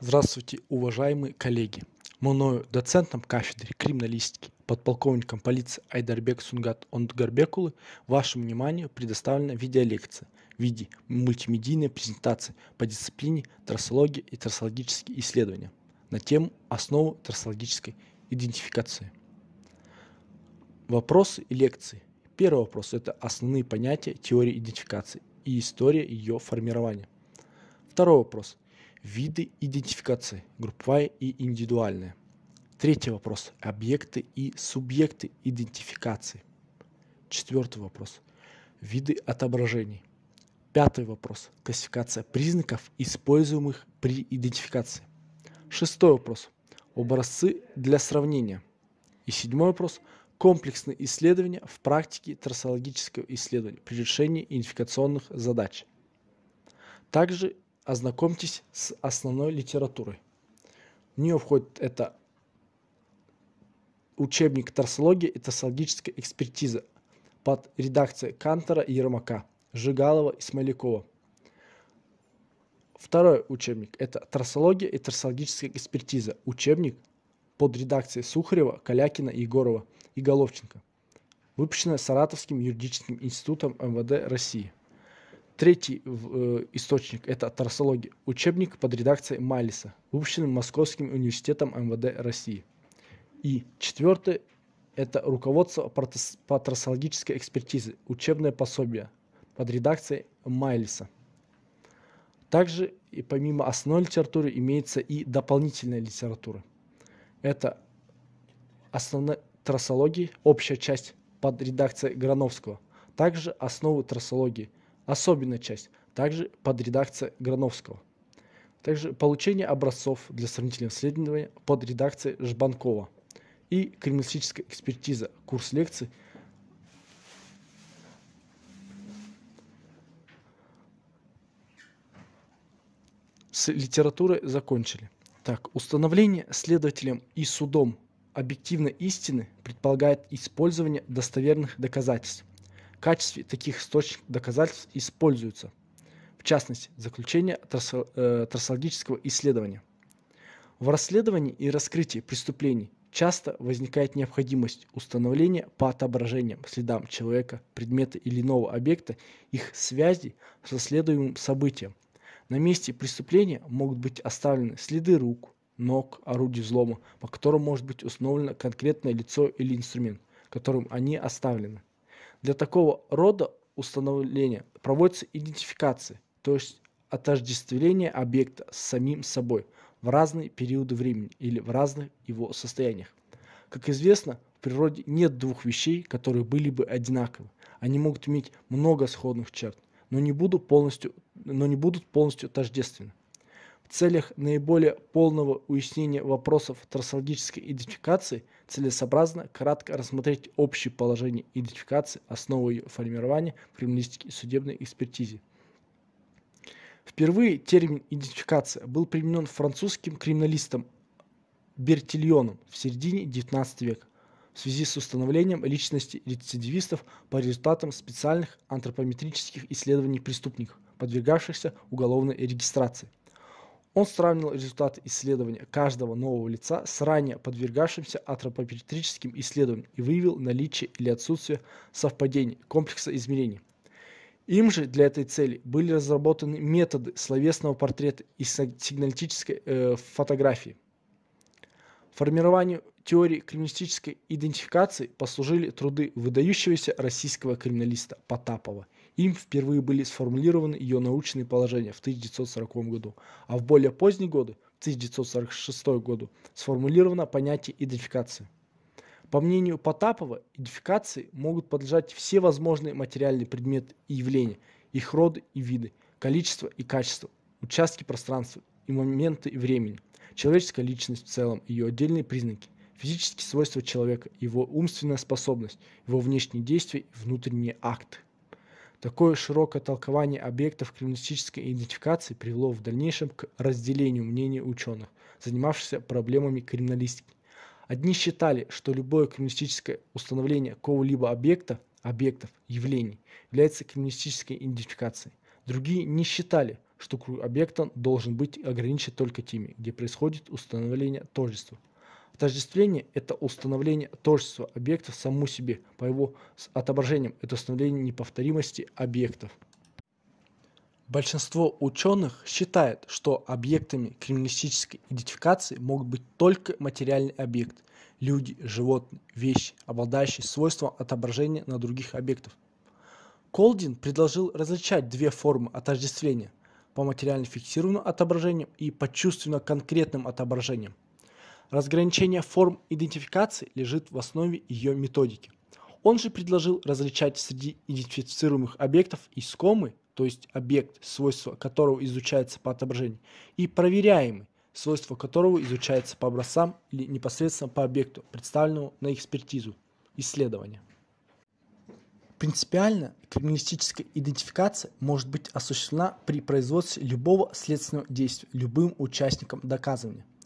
Здравствуйте, уважаемые коллеги! Мною доцентом кафедры криминалистики подполковником полиции Айдарбек Сунгат Ондгарбекулы вашему вниманию предоставлена видеолекция в виде мультимедийной презентации по дисциплине трассология и трассологические исследования на тему основы трассологической идентификации. Вопросы и лекции. Первый вопрос – это основные понятия теории идентификации и история ее формирования. Второй вопрос – виды идентификации, групповая и индивидуальная. Третий вопрос – объекты и субъекты идентификации. Четвертый вопрос – виды отображений. Пятый вопрос – классификация признаков, используемых при идентификации. Шестой вопрос – образцы для сравнения. И седьмой вопрос – комплексные исследования в практике трассологического исследования при решении идентификационных задач. Также ознакомьтесь с основной литературой. В нее входит это учебник торсологии и торсологической экспертиза под редакцией Кантера и Ермака, Жигалова и Смолякова. Второй учебник – это «Трассология и трассологическая экспертиза». Учебник под редакцией Сухарева, Калякина, Егорова и Головченко, выпущенный Саратовским юридическим институтом МВД России. Третий э, источник – это «Тарсология», учебник под редакцией Малиса, выпущенный Московским университетом МВД России. И четвертый – это «Руководство по тарсологической экспертизе», учебное пособие под редакцией Майлиса. Также и помимо основной литературы имеется и дополнительная литература. Это основная трассология, общая часть под редакцией Грановского. Также основы трассологии – Особенная часть. Также под редакцией Грановского. Также получение образцов для сравнительного исследования под редакцией Жбанкова. И криминалистическая экспертиза. Курс лекций с литературой закончили. Так, установление следователем и судом объективной истины предполагает использование достоверных доказательств качестве таких источников доказательств используются, в частности, заключение э, трассологического исследования. В расследовании и раскрытии преступлений часто возникает необходимость установления по отображениям, следам человека, предмета или иного объекта их связи с расследуемым событием. На месте преступления могут быть оставлены следы рук, ног, орудий взлома, по которым может быть установлено конкретное лицо или инструмент, которым они оставлены. Для такого рода установления проводится идентификация, то есть отождествление объекта с самим собой в разные периоды времени или в разных его состояниях. Как известно, в природе нет двух вещей, которые были бы одинаковы. Они могут иметь много сходных черт, но не будут полностью, но не будут полностью тождественны целях наиболее полного уяснения вопросов трассологической идентификации целесообразно кратко рассмотреть общее положение идентификации, основу ее формирования в криминалистике и судебной экспертизе. Впервые термин «идентификация» был применен французским криминалистом Бертильоном в середине XIX века в связи с установлением личности рецидивистов по результатам специальных антропометрических исследований преступников, подвергавшихся уголовной регистрации. Он сравнил результаты исследования каждого нового лица с ранее подвергавшимся антропометрическим исследованиям и выявил наличие или отсутствие совпадений комплекса измерений. Им же для этой цели были разработаны методы словесного портрета и сигналитической э, фотографии. Формированию теории криминалистической идентификации послужили труды выдающегося российского криминалиста Потапова – им впервые были сформулированы ее научные положения в 1940 году, а в более поздние годы, в 1946 году, сформулировано понятие идентификации. По мнению Потапова, идентификации могут подлежать все возможные материальные предметы и явления, их роды и виды, количество и качество, участки пространства и моменты времени, человеческая личность в целом, ее отдельные признаки, физические свойства человека, его умственная способность, его внешние действия и внутренние акты. Такое широкое толкование объектов клинистической идентификации привело в дальнейшем к разделению мнений ученых, занимавшихся проблемами криминалистики. Одни считали, что любое криминалистическое установление какого-либо объекта, объектов, явлений является криминалистической идентификацией. Другие не считали, что круг объекта должен быть ограничен только теми, где происходит установление тождества. Отождествление – это установление тождества объектов саму себе по его отображениям. Это установление неповторимости объектов. Большинство ученых считает, что объектами криминалистической идентификации могут быть только материальный объект – люди, животные, вещи, обладающие свойством отображения на других объектов. Колдин предложил различать две формы отождествления – по материально фиксированным отображениям и по чувственно-конкретным отображениям – Разграничение форм идентификации лежит в основе ее методики. Он же предложил различать среди идентифицируемых объектов искомый, то есть объект, свойство которого изучается по отображению, и проверяемый, свойство которого изучается по образцам или непосредственно по объекту, представленному на экспертизу, исследование. Принципиально криминалистическая идентификация может быть осуществлена при производстве любого следственного действия любым участником доказывания –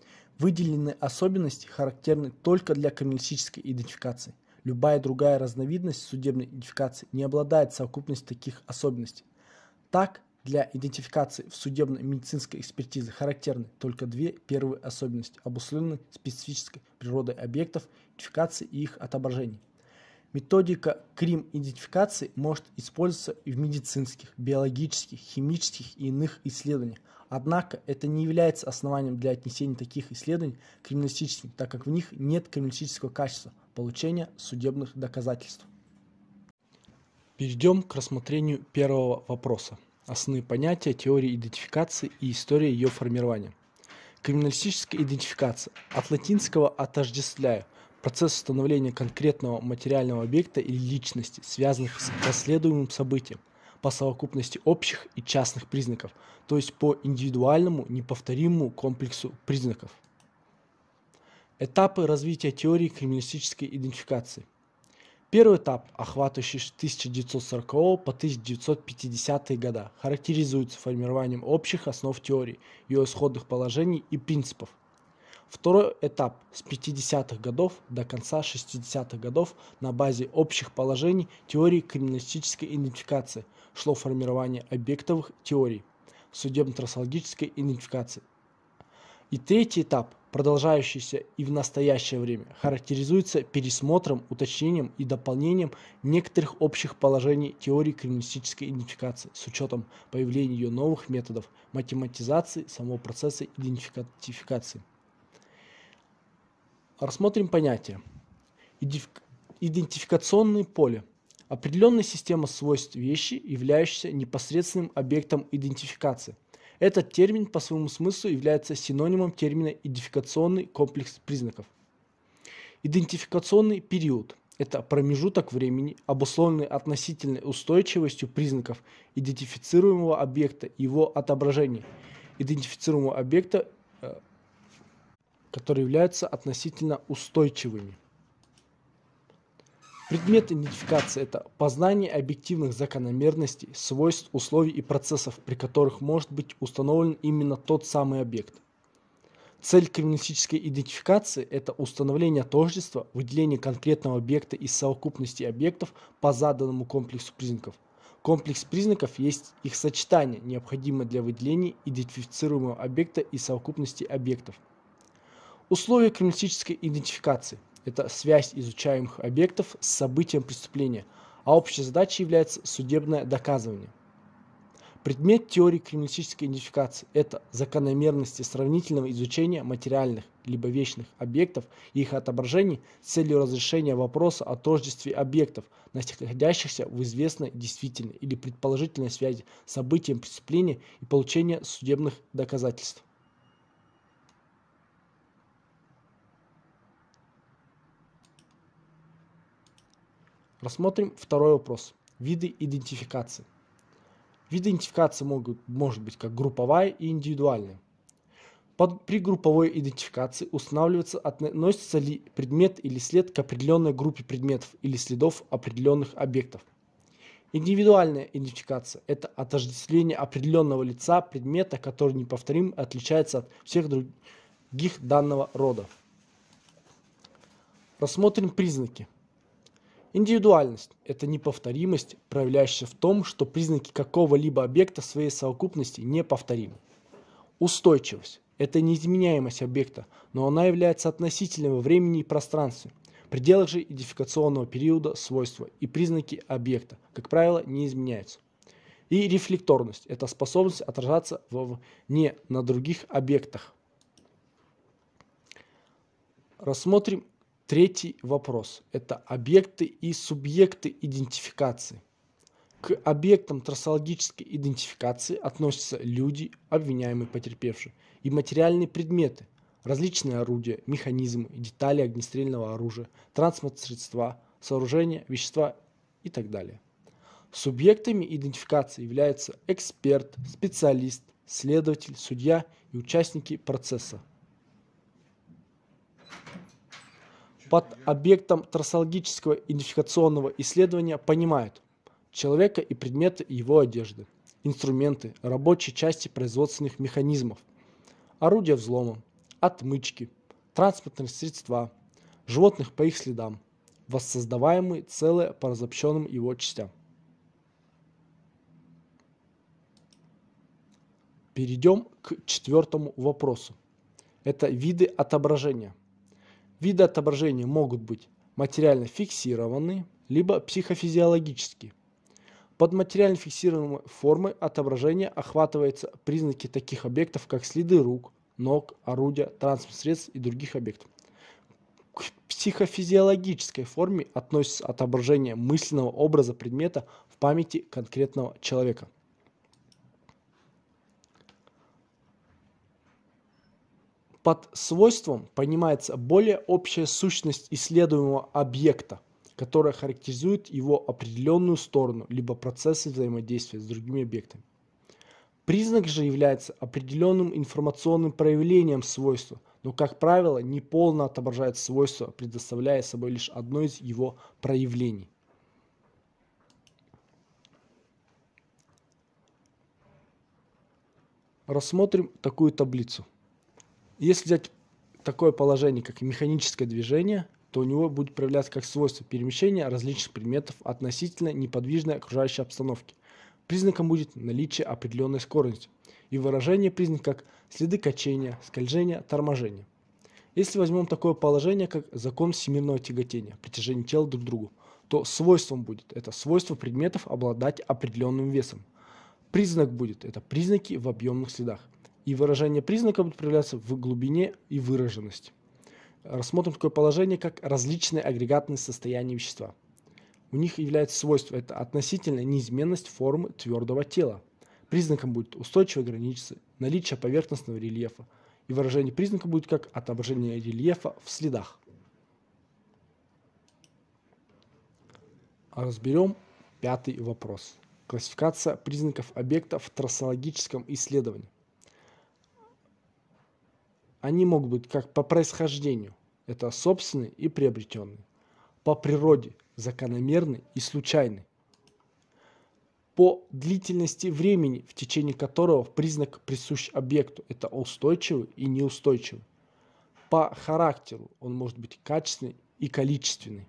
Выделены особенности, характерные только для криминалистической идентификации. Любая другая разновидность судебной идентификации не обладает совокупностью таких особенностей. Так, для идентификации в судебной медицинской экспертизе характерны только две первые особенности, обусловленные специфической природой объектов идентификации и их отображений. Методика крим-идентификации может использоваться и в медицинских, биологических, химических и иных исследованиях, Однако это не является основанием для отнесения таких исследований к криминалистическим, так как в них нет криминалистического качества получения судебных доказательств. Перейдем к рассмотрению первого вопроса. Основные понятия теории идентификации и история ее формирования. Криминалистическая идентификация. От латинского «отождествляю» процесс установления конкретного материального объекта или личности, связанных с расследуемым событием – по совокупности общих и частных признаков, то есть по индивидуальному неповторимому комплексу признаков. Этапы развития теории криминалистической идентификации. Первый этап, охватывающий с 1940 по 1950 года, характеризуется формированием общих основ теории, ее исходных положений и принципов – Второй этап с 50-х годов до конца 60-х годов на базе общих положений теории криминалистической идентификации шло формирование объектовых теорий судебно-трассологической идентификации. И третий этап, продолжающийся и в настоящее время, характеризуется пересмотром, уточнением и дополнением некоторых общих положений теории криминалистической идентификации с учетом появления ее новых методов математизации самого процесса идентификации. Рассмотрим понятие. Идентификационное поле. Определенная система свойств вещи, являющаяся непосредственным объектом идентификации. Этот термин по своему смыслу является синонимом термина идентификационный комплекс признаков. Идентификационный период – это промежуток времени, обусловленный относительной устойчивостью признаков идентифицируемого объекта и его отображения. Идентифицируемого объекта э, которые являются относительно устойчивыми. Предмет идентификации – это познание объективных закономерностей, свойств, условий и процессов, при которых может быть установлен именно тот самый объект. Цель криминалистической идентификации – это установление тождества, выделение конкретного объекта из совокупности объектов по заданному комплексу признаков. Комплекс признаков есть их сочетание, необходимое для выделения идентифицируемого объекта из совокупности объектов – Условия криминалистической идентификации – это связь изучаемых объектов с событием преступления, а общей задачей является судебное доказывание. Предмет теории криминалистической идентификации – это закономерности сравнительного изучения материальных либо вечных объектов и их отображений с целью разрешения вопроса о тождестве объектов, находящихся в известной действительной или предположительной связи с событием преступления и получения судебных доказательств. Рассмотрим второй вопрос. Виды идентификации. Виды идентификации могут может быть как групповая и индивидуальная. Под, при групповой идентификации устанавливается, относится ли предмет или след к определенной группе предметов или следов определенных объектов. Индивидуальная идентификация – это отождествление определенного лица предмета, который неповторим и отличается от всех других данного рода. Рассмотрим признаки. Индивидуальность – это неповторимость, проявляющаяся в том, что признаки какого-либо объекта своей совокупности неповторимы. Устойчивость – это неизменяемость объекта, но она является относительной во времени и пространстве. В пределах же идентификационного периода свойства и признаки объекта, как правило, не изменяются. И рефлекторность – это способность отражаться вовне на других объектах. Рассмотрим Третий вопрос – это объекты и субъекты идентификации. К объектам трассологической идентификации относятся люди, обвиняемые потерпевшие, и материальные предметы, различные орудия, механизмы, детали огнестрельного оружия, транспорт средства, сооружения, вещества и так далее. Субъектами идентификации являются эксперт, специалист, следователь, судья и участники процесса под объектом трассологического идентификационного исследования понимают человека и предметы его одежды, инструменты, рабочие части производственных механизмов, орудия взлома, отмычки, транспортные средства, животных по их следам, воссоздаваемые целое по разобщенным его частям. Перейдем к четвертому вопросу. Это виды отображения – Виды отображения могут быть материально фиксированы, либо психофизиологически. Под материально фиксируемой формой отображения охватываются признаки таких объектов, как следы рук, ног, орудия, транспорт средств и других объектов. К психофизиологической форме относится отображение мысленного образа предмета в памяти конкретного человека – Под свойством понимается более общая сущность исследуемого объекта, которая характеризует его определенную сторону, либо процессы взаимодействия с другими объектами. Признак же является определенным информационным проявлением свойства, но, как правило, не полно отображает свойство, предоставляя собой лишь одно из его проявлений. Рассмотрим такую таблицу. Если взять такое положение, как механическое движение, то у него будет проявляться как свойство перемещения различных предметов относительно неподвижной окружающей обстановки. Признаком будет наличие определенной скорости и выражение признак как следы качения, скольжения, торможения. Если возьмем такое положение, как закон всемирного тяготения, притяжение тела друг к другу, то свойством будет это свойство предметов обладать определенным весом. Признак будет это признаки в объемных следах и выражение признака будет проявляться в глубине и выраженности. Рассмотрим такое положение, как различные агрегатные состояния вещества. У них является свойство – это относительная неизменность формы твердого тела. Признаком будет устойчивая граница, наличие поверхностного рельефа, и выражение признака будет как отображение рельефа в следах. Разберем пятый вопрос. Классификация признаков объекта в трассологическом исследовании. Они могут быть как по происхождению, это собственные и приобретенные, по природе, закономерны и случайны, по длительности времени, в течение которого признак присущ объекту, это устойчивый и неустойчивый, по характеру, он может быть качественный и количественный,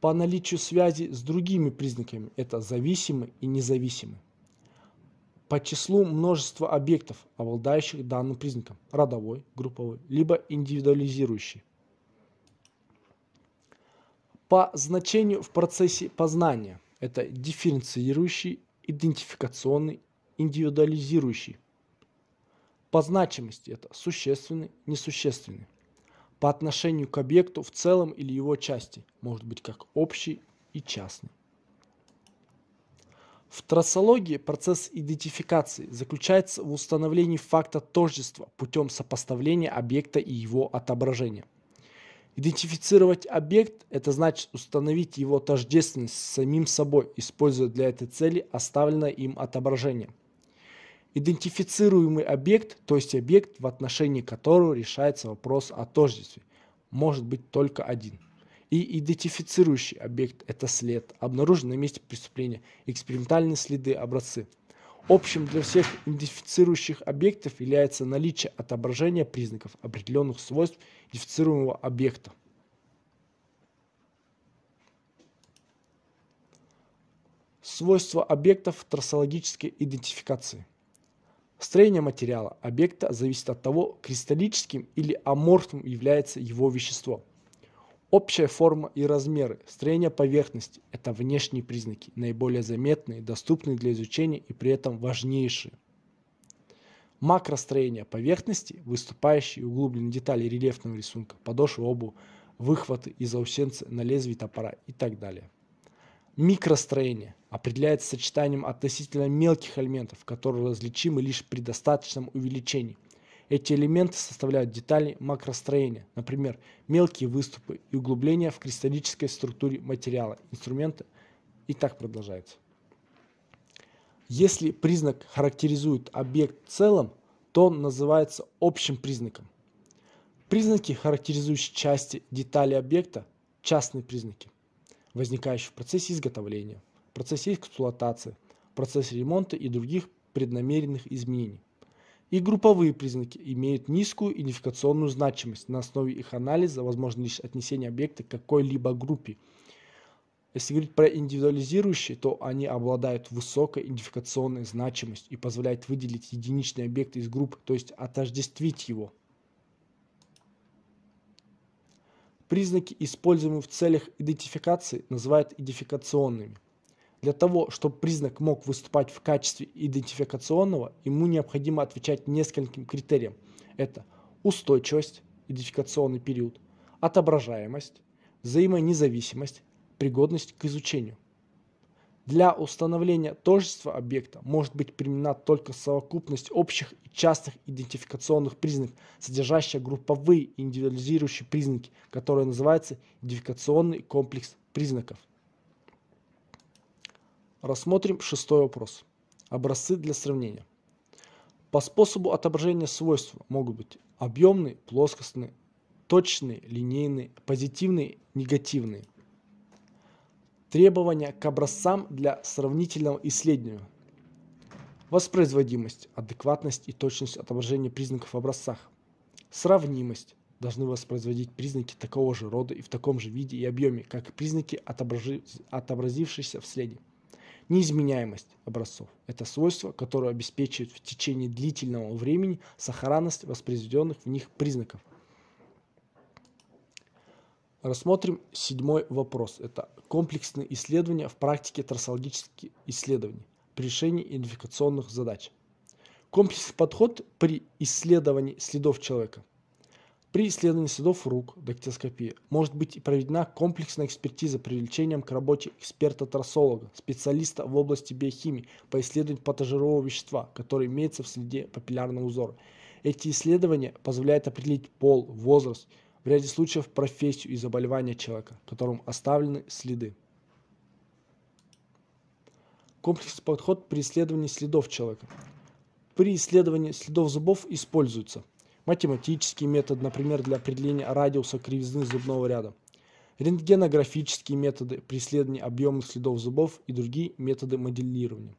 по наличию связи с другими признаками, это зависимый и независимый по числу множества объектов, обладающих данным признаком – родовой, групповой, либо индивидуализирующий. По значению в процессе познания – это дифференцирующий, идентификационный, индивидуализирующий. По значимости – это существенный, несущественный. По отношению к объекту в целом или его части – может быть как общий и частный. В трассологии процесс идентификации заключается в установлении факта тождества путем сопоставления объекта и его отображения. Идентифицировать объект – это значит установить его тождественность с самим собой, используя для этой цели оставленное им отображение. Идентифицируемый объект, то есть объект, в отношении которого решается вопрос о тождестве, может быть только один – и идентифицирующий объект – это след, обнаруженный на месте преступления, экспериментальные следы, образцы. Общим для всех идентифицирующих объектов является наличие отображения признаков определенных свойств идентифицируемого объекта. Свойства объектов трассологической идентификации. Строение материала объекта зависит от того, кристаллическим или аморфным является его вещество – Общая форма и размеры, строение поверхности – это внешние признаки, наиболее заметные, доступные для изучения и при этом важнейшие. Макростроение поверхности, выступающие углубленные детали рельефного рисунка, подошвы обуви, выхваты и заусенцы на лезвии топора и так далее. Микростроение определяется сочетанием относительно мелких элементов, которые различимы лишь при достаточном увеличении – эти элементы составляют детали макростроения, например, мелкие выступы и углубления в кристаллической структуре материала, инструмента и так продолжается. Если признак характеризует объект в целом, то он называется общим признаком. Признаки, характеризующие части детали объекта, частные признаки, возникающие в процессе изготовления, процессе эксплуатации, процессе ремонта и других преднамеренных изменений и групповые признаки имеют низкую идентификационную значимость. На основе их анализа возможно лишь отнесение объекта к какой-либо группе. Если говорить про индивидуализирующие, то они обладают высокой идентификационной значимостью и позволяют выделить единичный объект из группы, то есть отождествить его. Признаки, используемые в целях идентификации, называют идентификационными. Для того, чтобы признак мог выступать в качестве идентификационного, ему необходимо отвечать нескольким критериям. Это устойчивость, идентификационный период, отображаемость, взаимонезависимость, пригодность к изучению. Для установления тождества объекта может быть применена только совокупность общих и частных идентификационных признаков, содержащая групповые индивидуализирующие признаки, которые называются идентификационный комплекс признаков. Рассмотрим шестой вопрос. Образцы для сравнения. По способу отображения свойств могут быть объемные, плоскостные, точные, линейные, позитивные, негативные. Требования к образцам для сравнительного исследования. Воспроизводимость, адекватность и точность отображения признаков в образцах. Сравнимость. Должны воспроизводить признаки такого же рода и в таком же виде и объеме, как признаки, отображи... отобразившиеся в следе. Неизменяемость образцов – это свойство, которое обеспечивает в течение длительного времени сохранность воспроизведенных в них признаков. Рассмотрим седьмой вопрос. Это комплексные исследования в практике трассологических исследований при решении идентификационных задач. Комплексный подход при исследовании следов человека при исследовании следов рук дактилоскопии может быть проведена комплексная экспертиза при привлечением к работе эксперта-трасолога, специалиста в области биохимии по исследованию патожирового вещества, которое имеется в следе папиллярного узора. Эти исследования позволяют определить пол, возраст, в ряде случаев профессию и заболевание человека, которым оставлены следы. Комплексный подход при исследовании следов человека. При исследовании следов зубов используется математический метод, например, для определения радиуса кривизны зубного ряда, рентгенографические методы преследования объемных следов зубов и другие методы моделирования.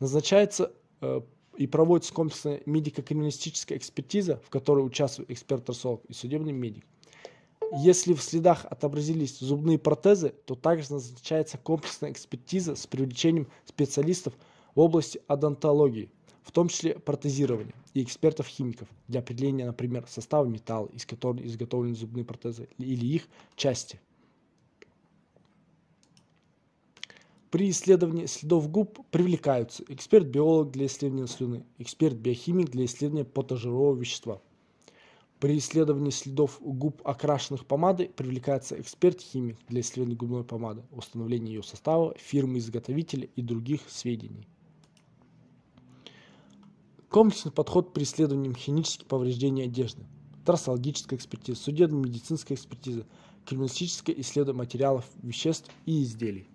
Назначается э, и проводится комплексная медико-криминалистическая экспертиза, в которой участвует эксперт-расолог и судебный медик. Если в следах отобразились зубные протезы, то также назначается комплексная экспертиза с привлечением специалистов в области адонтологии, в том числе протезирования и экспертов-химиков для определения, например, состава металла, из которого изготовлены зубные протезы или их части. При исследовании следов губ привлекаются эксперт-биолог для исследования слюны, эксперт-биохимик для исследования потожирового вещества. При исследовании следов губ, окрашенных помадой, привлекается эксперт-химик для исследования губной помады, установления ее состава, фирмы-изготовителя и других сведений комплексный подход к преследованиям химических повреждений одежды, трассологическая экспертиза, судебно-медицинская экспертиза, криминалистическое исследование материалов, веществ и изделий.